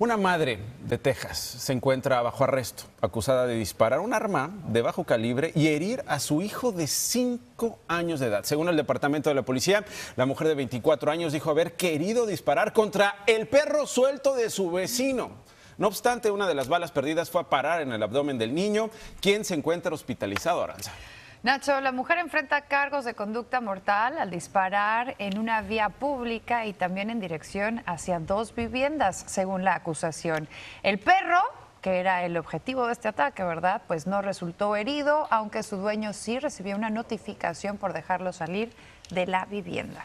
Una madre de Texas se encuentra bajo arresto, acusada de disparar un arma de bajo calibre y herir a su hijo de 5 años de edad. Según el departamento de la policía, la mujer de 24 años dijo haber querido disparar contra el perro suelto de su vecino. No obstante, una de las balas perdidas fue a parar en el abdomen del niño, quien se encuentra hospitalizado, Aranza. Nacho, la mujer enfrenta cargos de conducta mortal al disparar en una vía pública y también en dirección hacia dos viviendas, según la acusación. El perro que era el objetivo de este ataque, ¿verdad? Pues no resultó herido, aunque su dueño sí recibió una notificación por dejarlo salir de la vivienda.